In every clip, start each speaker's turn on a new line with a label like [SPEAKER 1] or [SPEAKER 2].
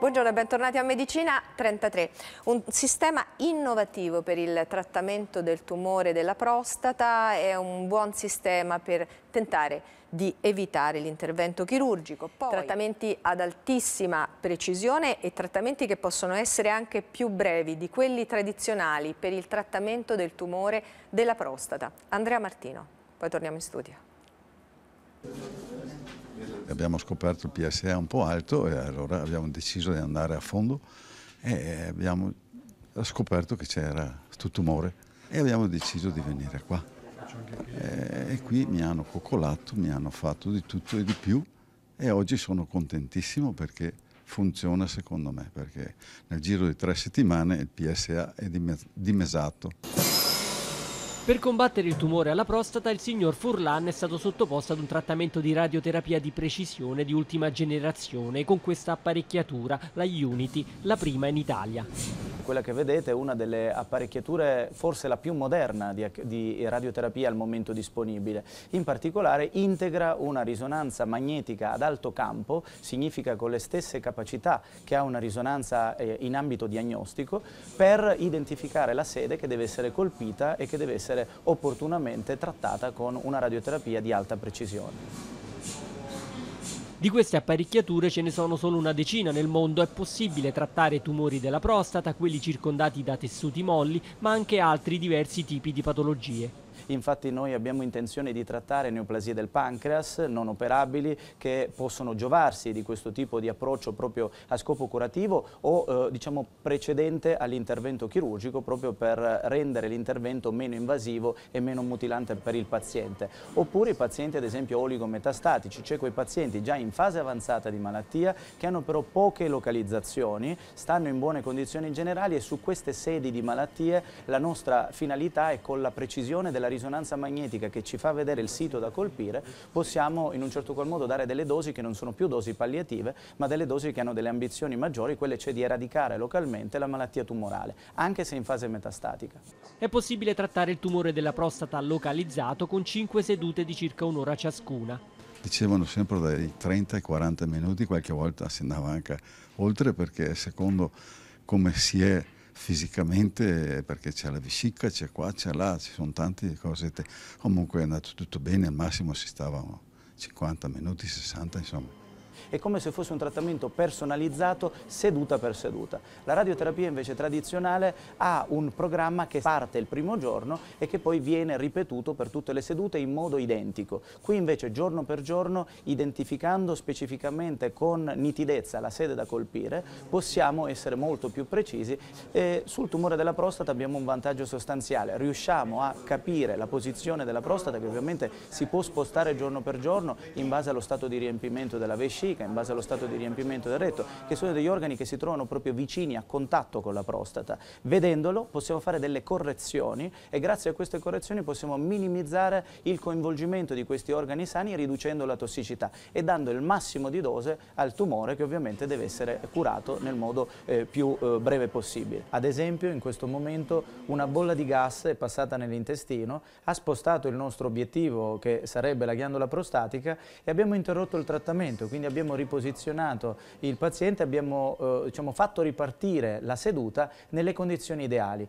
[SPEAKER 1] Buongiorno e bentornati a Medicina 33. Un sistema innovativo per il trattamento del tumore della prostata è un buon sistema per tentare di evitare l'intervento chirurgico. Poi, trattamenti ad altissima precisione e trattamenti che possono essere anche più brevi di quelli tradizionali per il trattamento del tumore della prostata. Andrea Martino, poi torniamo in studio.
[SPEAKER 2] Abbiamo scoperto il PSA un po' alto e allora abbiamo deciso di andare a fondo e abbiamo scoperto che c'era questo tumore e abbiamo deciso di venire qua. E qui mi hanno coccolato, mi hanno fatto di tutto e di più e oggi sono contentissimo perché funziona secondo me, perché nel giro di tre settimane il PSA è dimesato.
[SPEAKER 1] Per combattere il tumore alla prostata, il signor Furlan è stato sottoposto ad un trattamento di radioterapia di precisione di ultima generazione con questa apparecchiatura, la Unity, la prima in Italia
[SPEAKER 3] quella che vedete è una delle apparecchiature forse la più moderna di, di radioterapia al momento disponibile. In particolare integra una risonanza magnetica ad alto campo, significa con le stesse capacità che ha una risonanza eh, in ambito diagnostico, per identificare la sede che deve essere colpita e che deve essere opportunamente trattata con una radioterapia di alta precisione. Di queste
[SPEAKER 1] apparecchiature ce ne sono solo una decina nel mondo, è possibile trattare tumori della prostata, quelli circondati da tessuti molli, ma anche altri diversi tipi di patologie
[SPEAKER 3] infatti noi abbiamo intenzione di trattare neoplasie del pancreas non operabili che possono giovarsi di questo tipo di approccio proprio a scopo curativo o eh, diciamo precedente all'intervento chirurgico proprio per rendere l'intervento meno invasivo e meno mutilante per il paziente. Oppure i pazienti ad esempio oligometastatici, cioè quei pazienti già in fase avanzata di malattia che hanno però poche localizzazioni, stanno in buone condizioni generali e su queste sedi di malattie la nostra finalità è con la precisione della risoluzione risonanza magnetica che ci fa vedere il sito da colpire, possiamo in un certo qual modo dare delle dosi che non sono più dosi palliative, ma delle dosi che hanno delle ambizioni maggiori, quelle cioè di eradicare localmente la malattia tumorale, anche se in fase metastatica.
[SPEAKER 1] È possibile trattare il tumore della prostata localizzato con 5 sedute di circa un'ora ciascuna.
[SPEAKER 2] Dicevano sempre dai 30 ai 40 minuti, qualche volta si andava anche oltre perché secondo come si è fisicamente perché c'è la vescica, c'è qua, c'è là, ci sono tante cose. Comunque è andato tutto bene, al massimo si stava 50 minuti, 60 insomma.
[SPEAKER 3] È come se fosse un trattamento personalizzato seduta per seduta. La radioterapia invece tradizionale ha un programma che parte il primo giorno e che poi viene ripetuto per tutte le sedute in modo identico. Qui invece giorno per giorno, identificando specificamente con nitidezza la sede da colpire, possiamo essere molto più precisi e sul tumore della prostata abbiamo un vantaggio sostanziale, riusciamo a capire la posizione della prostata che ovviamente si può spostare giorno per giorno in base allo stato di riempimento della vescica dica, in base allo stato di riempimento del retto, che sono degli organi che si trovano proprio vicini a contatto con la prostata. Vedendolo possiamo fare delle correzioni e grazie a queste correzioni possiamo minimizzare il coinvolgimento di questi organi sani riducendo la tossicità e dando il massimo di dose al tumore che ovviamente deve essere curato nel modo eh, più eh, breve possibile. Ad esempio in questo momento una bolla di gas è passata nell'intestino, ha spostato il nostro obiettivo che sarebbe la ghiandola prostatica e abbiamo interrotto il trattamento, quindi abbiamo abbiamo riposizionato il paziente, abbiamo eh, diciamo, fatto ripartire la seduta nelle condizioni ideali.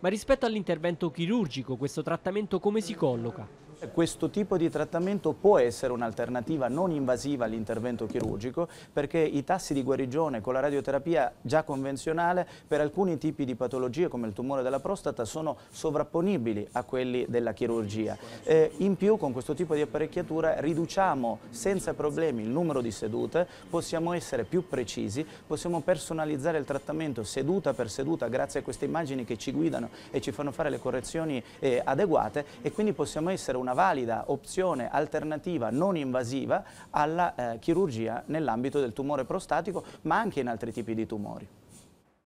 [SPEAKER 3] Ma rispetto all'intervento chirurgico,
[SPEAKER 1] questo trattamento come si
[SPEAKER 3] colloca? Eh, questo tipo di trattamento può essere un'alternativa non invasiva all'intervento chirurgico perché i tassi di guarigione con la radioterapia già convenzionale per alcuni tipi di patologie come il tumore della prostata sono sovrapponibili a quelli della chirurgia. Eh, in più con questo tipo di apparecchiatura riduciamo senza problemi il numero di sedute, possiamo essere più precisi, possiamo personalizzare il trattamento seduta per seduta grazie a queste immagini che ci guidano e ci fanno fare le correzioni eh, adeguate e quindi possiamo essere una una valida opzione alternativa non invasiva alla eh, chirurgia nell'ambito del tumore prostatico ma anche in altri tipi di tumori.